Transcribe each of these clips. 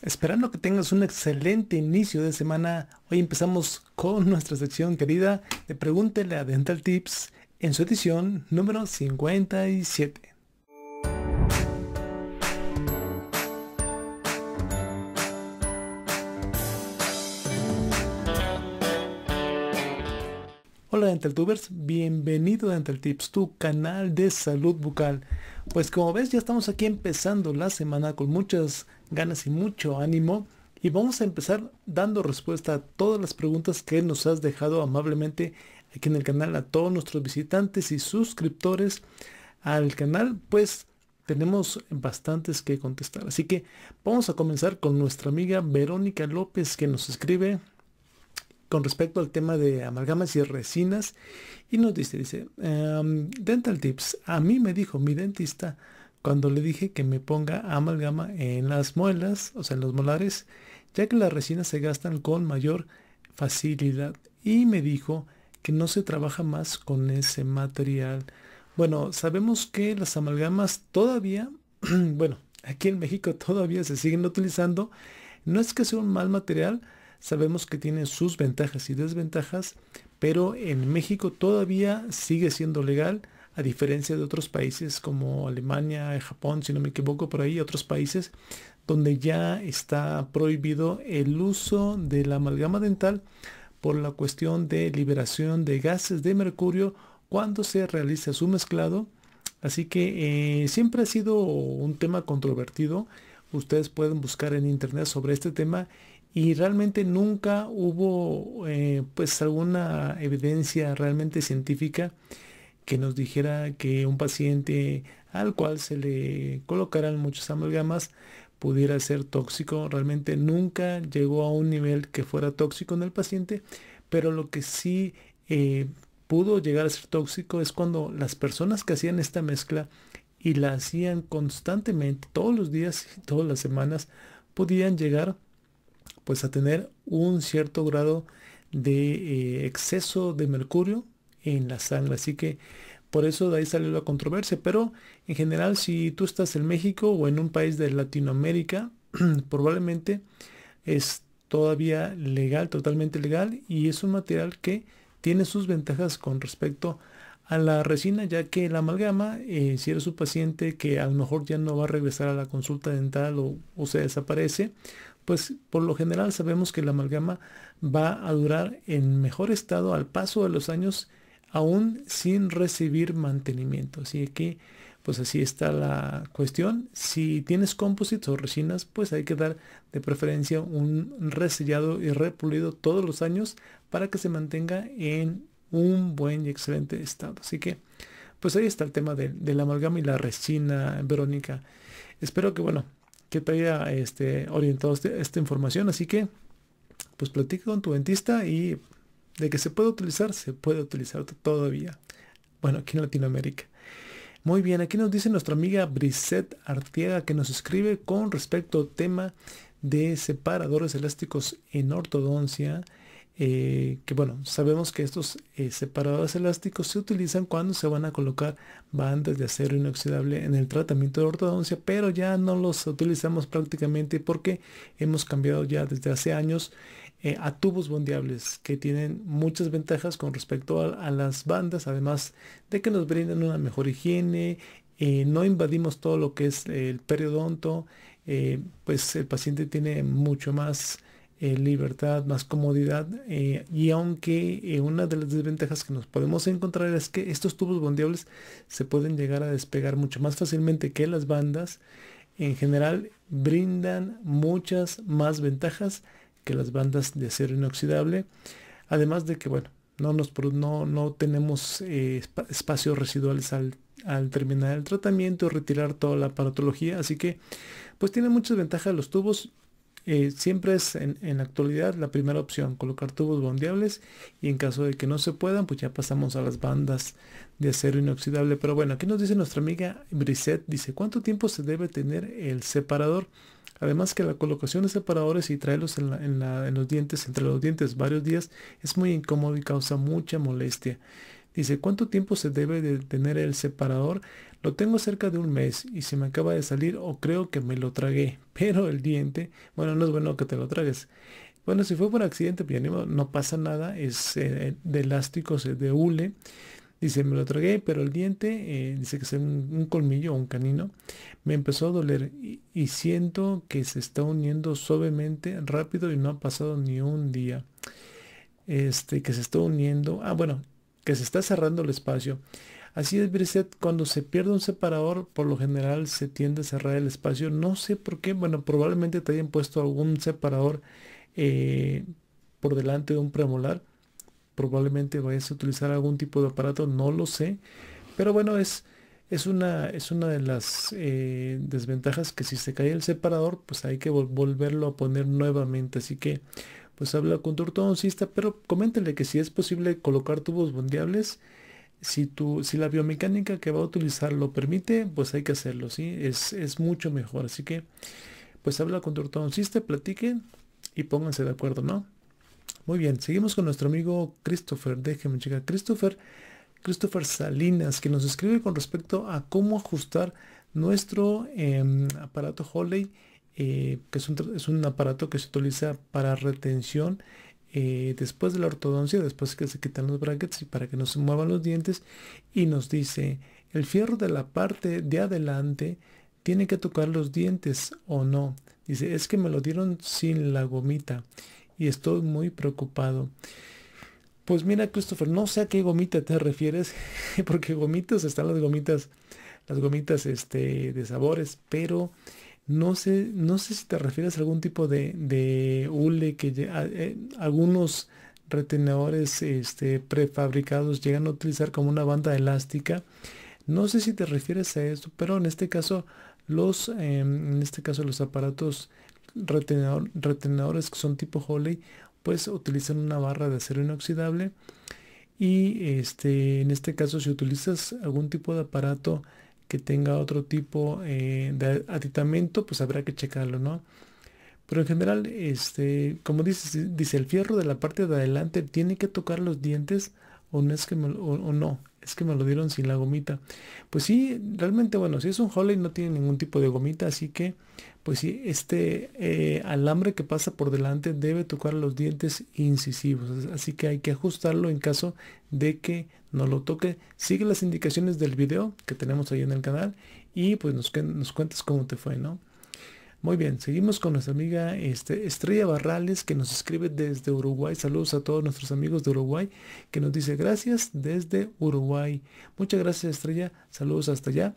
Esperando que tengas un excelente inicio de semana, hoy empezamos con nuestra sección querida de Pregúntele a Dental Tips en su edición número 57. Hola Dental Tubers, bienvenido a Dental Tips, tu canal de salud bucal. Pues como ves ya estamos aquí empezando la semana con muchas ganas y mucho ánimo y vamos a empezar dando respuesta a todas las preguntas que nos has dejado amablemente aquí en el canal a todos nuestros visitantes y suscriptores al canal pues tenemos bastantes que contestar así que vamos a comenzar con nuestra amiga Verónica López que nos escribe con respecto al tema de amalgamas y resinas y nos dice, dice, em, Dental Tips, a mí me dijo mi dentista cuando le dije que me ponga amalgama en las muelas, o sea, en los molares, ya que las resinas se gastan con mayor facilidad y me dijo que no se trabaja más con ese material. Bueno, sabemos que las amalgamas todavía, bueno, aquí en México todavía se siguen utilizando. No es que sea un mal material, sabemos que tiene sus ventajas y desventajas, pero en México todavía sigue siendo legal, a diferencia de otros países como Alemania, Japón, si no me equivoco, por ahí otros países donde ya está prohibido el uso de la amalgama dental por la cuestión de liberación de gases de mercurio cuando se realiza su mezclado. Así que eh, siempre ha sido un tema controvertido. Ustedes pueden buscar en internet sobre este tema y realmente nunca hubo eh, pues alguna evidencia realmente científica que nos dijera que un paciente al cual se le colocaran muchas amalgamas pudiera ser tóxico. Realmente nunca llegó a un nivel que fuera tóxico en el paciente, pero lo que sí eh, pudo llegar a ser tóxico es cuando las personas que hacían esta mezcla y la hacían constantemente, todos los días, y todas las semanas, podían llegar pues a tener un cierto grado de eh, exceso de mercurio en la sangre. Así que por eso de ahí salió la controversia. Pero en general, si tú estás en México o en un país de Latinoamérica, probablemente es todavía legal, totalmente legal, y es un material que tiene sus ventajas con respecto a la resina, ya que la amalgama, eh, si eres un paciente que a lo mejor ya no va a regresar a la consulta dental o se desaparece, pues por lo general sabemos que la amalgama va a durar en mejor estado al paso de los años, aún sin recibir mantenimiento. Así que, pues así está la cuestión. Si tienes composites o resinas, pues hay que dar de preferencia un resellado y repulido todos los años para que se mantenga en un buen y excelente estado. Así que, pues ahí está el tema del de la amalgama y la resina, Verónica. Espero que, bueno, que te haya este, orientado este, esta información. Así que, pues platica con tu dentista y de que se puede utilizar, se puede utilizar todavía. Bueno, aquí en Latinoamérica. Muy bien, aquí nos dice nuestra amiga Brisette Artiega que nos escribe con respecto al tema de separadores elásticos en ortodoncia eh, que bueno, sabemos que estos eh, separadores elásticos se utilizan cuando se van a colocar bandas de acero inoxidable en el tratamiento de ortodoncia, pero ya no los utilizamos prácticamente porque hemos cambiado ya desde hace años eh, a tubos bondiables que tienen muchas ventajas con respecto a, a las bandas, además de que nos brindan una mejor higiene, no invadimos todo lo que es el periodonto, pues el paciente tiene mucho más eh, libertad, más comodidad. Eh, y aunque eh, una de las desventajas que nos podemos encontrar es que estos tubos bondeables se pueden llegar a despegar mucho más fácilmente que las bandas. En general brindan muchas más ventajas que las bandas de acero inoxidable. Además de que, bueno, no, nos, no, no tenemos espacios residuales al, al terminar el tratamiento, o retirar toda la paratología Así que, pues tiene muchas ventajas los tubos. Eh, siempre es en, la actualidad la primera opción, colocar tubos bondeables y en caso de que no se puedan, pues ya pasamos a las bandas de acero inoxidable. Pero bueno, aquí nos dice nuestra amiga Brisset, dice, ¿cuánto tiempo se debe tener el separador? Además que la colocación de separadores y traerlos en, en los dientes, entre los dientes varios días, es muy incómodo y causa mucha molestia. Dice, ¿cuánto tiempo se debe de tener el separador? Lo tengo cerca de un mes y se me acaba de salir o creo que me lo tragué. Pero el diente, bueno, no es bueno que te lo tragues. Bueno, si fue por accidente, pues no pasa nada. Es eh, de elástico, es de hule. Dice, me lo tragué, pero el diente, eh, dice que es un, colmillo o un canino, me empezó a doler y, y, siento que se está uniendo suavemente, rápido y no ha pasado ni un día. Este, que se está uniendo. Ah, bueno, que se está cerrando el espacio. Así es, Briset, cuando se pierde un separador, por lo general se tiende a cerrar el espacio. No sé por qué, bueno, probablemente te hayan puesto algún separador eh, por delante de un premolar. Probablemente vayas a utilizar algún tipo de aparato, no lo sé. Pero bueno, es, es, una, es una de las eh, desventajas que si se cae el separador, pues hay que volverlo a poner nuevamente. Así que pues habla con tu ortodoncista, pero coméntele que si es posible colocar tubos bondeables, si, tu, si la biomecánica que va a utilizar lo permite, pues hay que hacerlo, ¿sí? Es, mucho mejor. Así que, pues habla con tu ortodoncista, platiquen y pónganse de acuerdo, ¿no? Muy bien, seguimos con nuestro amigo Christopher. déjeme checar. Christopher, Christopher Salinas, que nos escribe con respecto a cómo ajustar nuestro em, aparato Holley eh, que es un, aparato que se utiliza para retención eh, después de la ortodoncia, después que se quitan los brackets y para que no se muevan los dientes. Y nos dice, el fierro de la parte de adelante tiene que tocar los dientes o no. Dice, es que me lo dieron sin la gomita y estoy muy preocupado. Pues mira, Christopher, no sé a qué gomita te refieres, porque gomitas están las gomitas, las gomitas este, de sabores, pero no sé, no sé si te refieres a algún tipo de, hule que eh, algunos retenedores este, prefabricados llegan a utilizar como una banda elástica. No sé si te refieres a eso, pero en este caso los, em, en este caso los aparatos retenedores que son tipo hule pues utilizan una barra de acero inoxidable y este, en este caso si utilizas algún tipo de aparato que tenga otro tipo eh, de aditamento, pues habrá que checarlo, ¿no? Pero en general, este, como dice, dice el fierro de la parte de adelante, tiene que tocar los dientes o no, es que o no es que me lo dieron sin la gomita. Pues sí, realmente bueno, si es un Holley no tiene ningún tipo de gomita, así que pues sí, este eh, alambre que pasa por delante debe tocar los dientes incisivos, así que hay que ajustarlo en caso de que no lo toque. Sigue las indicaciones del video que tenemos ahí en el canal y pues nos, nos cuentas cómo te fue, ¿no? Muy bien, seguimos con nuestra amiga este, Estrella Barrales que nos escribe desde Uruguay. Saludos a todos nuestros amigos de Uruguay que nos dice gracias desde Uruguay. Muchas gracias Estrella, saludos hasta allá.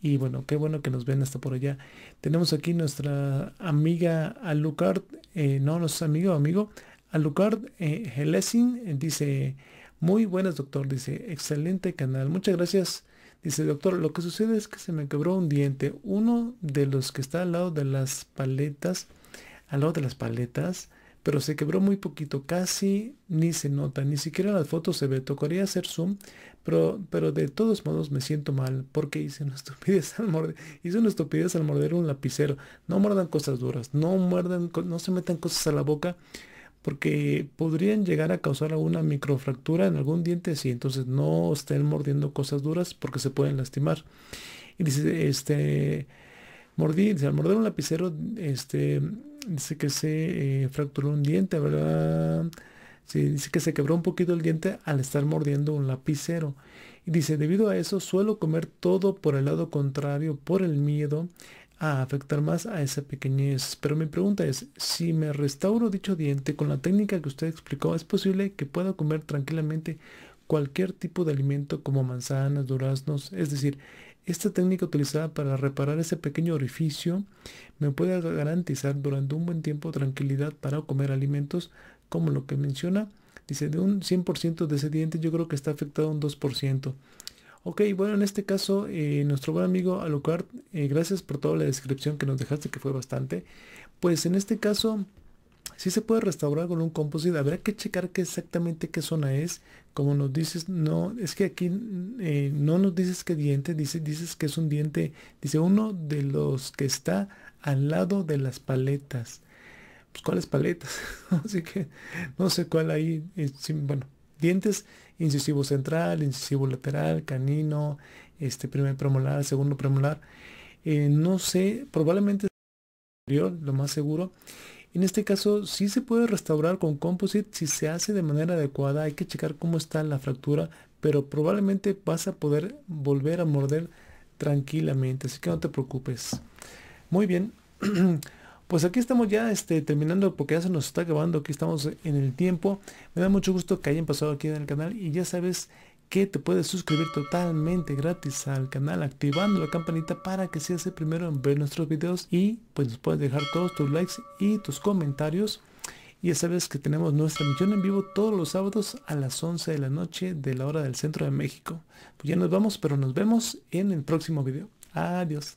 Y bueno, qué bueno que nos ven hasta por allá. Tenemos aquí nuestra amiga Alucard, eh, no, no, es amigo, amigo, Alucard eh, dice, muy buenas doctor, dice, excelente canal. Muchas gracias Dice, doctor, lo que sucede es que se me quebró un diente. Uno de los que está al lado de las paletas, al lado de las paletas, pero se quebró muy poquito, casi ni se nota, ni siquiera las fotos se ve. Tocaría hacer zoom, pero, pero de todos modos me siento mal porque hice una estupidez al morder, hice una estupidez al morder un lapicero. No muerdan cosas duras, no muerdan, no se metan cosas a la boca porque podrían llegar a causar alguna microfractura en algún diente si sí, entonces no estén mordiendo cosas duras porque se pueden lastimar. Y dice, este, mordí, dice, al morder un lapicero, este, dice que se eh, fracturó un diente, ¿verdad? dice que se quebró un poquito el diente al estar mordiendo un lapicero. Y dice, debido a eso suelo comer todo por el lado contrario, por el miedo a afectar más a esa pequeñez. Pero mi pregunta es, si me restauro dicho diente con la técnica que usted explicó, ¿es posible que pueda comer tranquilamente cualquier tipo de alimento como manzanas, duraznos? Es decir, esta técnica utilizada para reparar ese pequeño orificio me puede garantizar durante un buen tiempo tranquilidad para comer alimentos como lo que menciona. Dice, de un 100% de ese diente yo creo que está afectado un 2%. Ok, bueno, en este caso, eh, nuestro buen amigo Alucard, eh, gracias por toda la descripción que nos dejaste, que fue bastante. Pues en este caso, sí se puede restaurar con un composite. Habrá que checar exactamente qué zona es. Como nos dices, no, es que aquí eh, no nos dices qué diente, dices que es un diente, dice uno de los que está al lado de las paletas. Pues, ¿cuáles paletas? Así que no sé cuál ahí, bueno, dientes, incisivo central, incisivo lateral, canino, este primer premolar, segundo premolar. Eh, no sé, probablemente lo más seguro. En este caso sí se puede restaurar con composite si se hace de manera adecuada. Hay que checar cómo está la fractura, pero probablemente vas a poder volver a morder tranquilamente, así que no te preocupes. Muy bien. Pues aquí estamos ya este, terminando porque ya se nos está acabando, aquí estamos en el tiempo. Me da mucho gusto que hayan pasado aquí en el canal y ya sabes que te puedes suscribir totalmente gratis al canal activando la campanita para que seas el primero en ver nuestros videos y pues nos puedes dejar todos tus likes y tus comentarios. Y ya sabes que tenemos nuestra emisión en vivo todos los sábados a las 11 de la noche de la hora del centro de México. Pues ya nos vamos, pero nos vemos en el próximo video. Adiós.